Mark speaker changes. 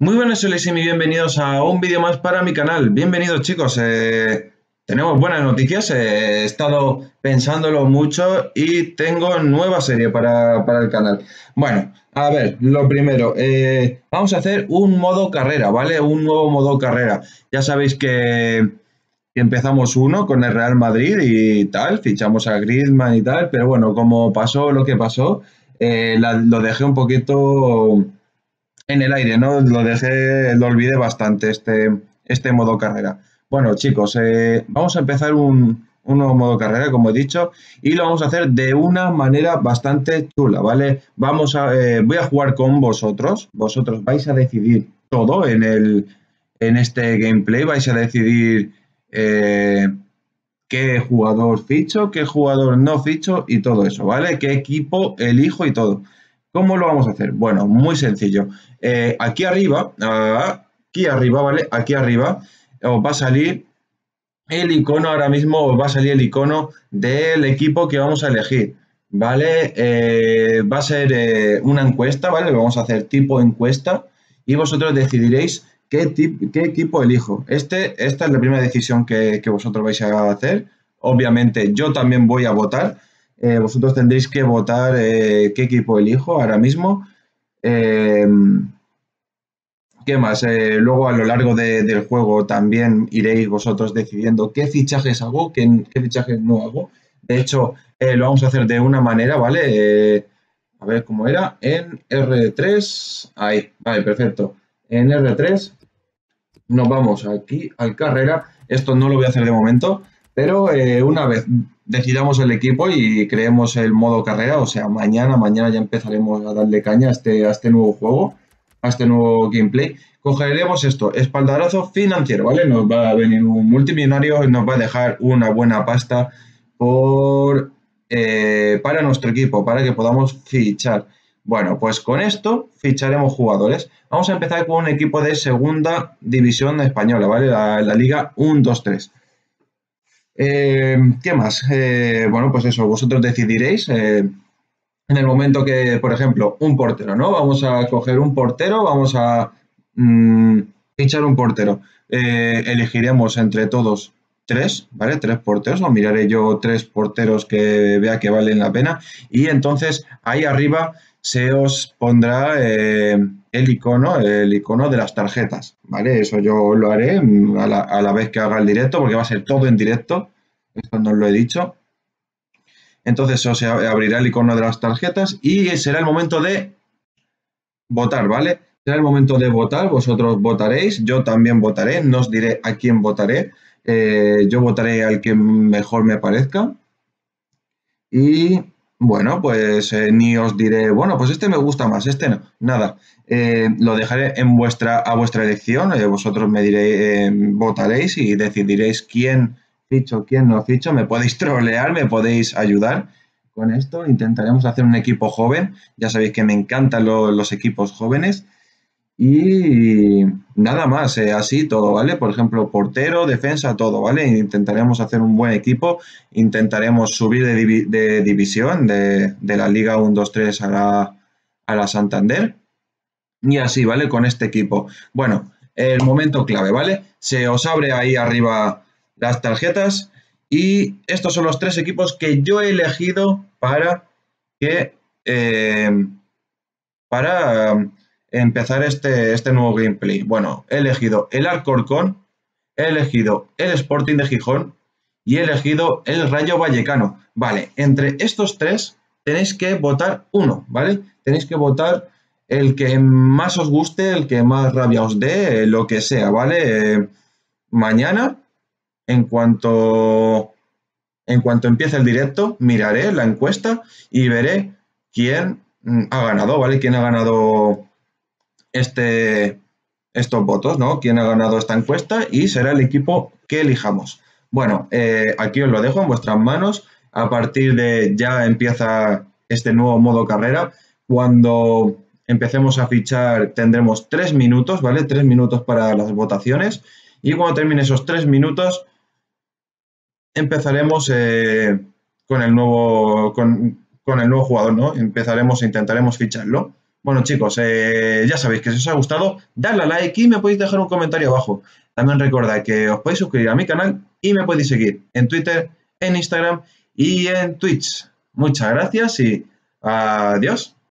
Speaker 1: Muy buenas, soy y bienvenidos a un vídeo más para mi canal. Bienvenidos chicos, eh, tenemos buenas noticias, eh, he estado pensándolo mucho y tengo nueva serie para, el canal. Bueno, a ver, lo primero, eh, vamos a hacer un modo carrera, ¿vale? Un nuevo modo carrera. Ya sabéis que empezamos uno con el Real Madrid y tal, fichamos a Griezmann y tal, pero bueno, como pasó lo que pasó, eh, lo dejé un poquito en el aire, ¿no? Lo dejé, lo olvidé bastante este, este modo carrera. Bueno, chicos, eh, vamos a empezar un, nuevo modo carrera, como he dicho, y lo vamos a hacer de una manera bastante chula, ¿vale? Vamos a, eh, voy a jugar con vosotros, vosotros vais a decidir todo en, el, en este gameplay, vais a decidir eh, qué jugador ficho, qué jugador no ficho y todo eso, ¿vale? ¿Qué equipo elijo y todo? ¿Cómo lo vamos a hacer? Bueno, muy sencillo. Eh, aquí arriba, ah, aquí arriba, ¿vale? Aquí arriba os va a salir el icono, ahora mismo os va a salir el icono del equipo que vamos a elegir, ¿vale? Eh, va a ser una encuesta, ¿vale? vamos a hacer tipo encuesta y vosotros decidiréis ¿qué, equipo elijo? Este, esta es la primera decisión que, vosotros vais a hacer. Obviamente yo también voy a votar. Eh, vosotros tendréis que votar eh, qué equipo elijo ahora mismo. Em, ¿Qué más? Eh, luego a lo largo del juego también iréis vosotros decidiendo qué fichajes hago, qué, qué fichajes no hago. De hecho, lo vamos a hacer de una manera, ¿vale? a ver cómo era. En R3, ahí, vale, perfecto. En R3 nos vamos aquí al carrera. Esto no lo voy a hacer de momento, pero eh, una vez decidamos el equipo y creemos el modo carrera, o sea, mañana, mañana ya empezaremos a darle caña a este, este nuevo juego, a este nuevo gameplay. Cogeremos esto, espaldarazo financiero, ¿vale? Nos va a venir un multimillonario, y nos va a dejar una buena pasta por, eh, para nuestro equipo, para que podamos fichar. Bueno, pues con esto ficharemos jugadores. Vamos a empezar con un equipo de segunda división española, ¿vale? La, Liga 1-2-3. Eh, ¿Qué más? Eh, bueno, pues eso, vosotros decidiréis. Eh, en el momento que, por ejemplo, un portero, ¿no? Vamos a coger un portero, vamos a mm, fichar un portero. elegiremos entre todos tres, ¿vale? Tres porteros, o miraré yo tres porteros que vea que valen la pena. Y entonces ahí arriba se os pondrá eh, el icono, el icono de las tarjetas, ¿vale? Eso yo lo haré a la, vez que haga el directo, porque va a ser todo en directo, esto no lo he dicho. Entonces os abrirá el icono de las tarjetas y será el momento de votar, ¿vale? Será el momento de votar, vosotros votaréis, yo también votaré, no os diré a quién votaré, eh, yo votaré al que mejor me parezca. Y bueno, pues eh, ni os diré, bueno, pues este me gusta más, este no, nada. Eh, lo dejaré en vuestra, a vuestra elección, eh, vosotros me diréis, em, votaréis y decidiréis quién ficho, quién no ficho, me podéis trolear, me podéis ayudar con esto, intentaremos hacer un equipo joven, ya sabéis que me encantan los equipos jóvenes, y nada más, eh, así todo, ¿vale? Por ejemplo, portero, defensa, todo, ¿vale? Intentaremos hacer un buen equipo, intentaremos subir de, división de, la Liga 1-2-3 a la, Santander. Y así, ¿vale? Con este equipo. Bueno, el momento clave, ¿vale? Se os abre ahí arriba las tarjetas y estos son los tres equipos que yo he elegido para que... Eh, para empezar este, este nuevo gameplay. Bueno, he elegido el Alcorcón, he elegido el Sporting de Gijón y he elegido el Rayo Vallecano. Vale, entre estos tres tenéis que votar uno, ¿vale? Tenéis que votar el que más os guste, el que más rabia os dé, lo que sea, ¿vale? mañana, en cuanto, en cuanto empiece el directo, miraré la encuesta y veré quién ha ganado, ¿vale? ¿Quién ha ganado este, estos votos, ¿no? Quién ha ganado esta encuesta y será el equipo que elijamos. Bueno, eh, aquí os lo dejo en vuestras manos. A partir de ya empieza este nuevo modo carrera. Cuando empecemos a fichar tendremos tres minutos, ¿vale? Tres minutos para las votaciones. Y cuando termine esos tres minutos empezaremos eh, con, el nuevo, con, con el nuevo jugador, ¿no? Empezaremos, e intentaremos ficharlo. Bueno, chicos, eh, ya sabéis que si os ha gustado, dadle a like y me podéis dejar un comentario abajo. También recordad que os podéis suscribir a mi canal y me podéis seguir en Twitter, en Instagram y en Twitch. Muchas gracias y adiós.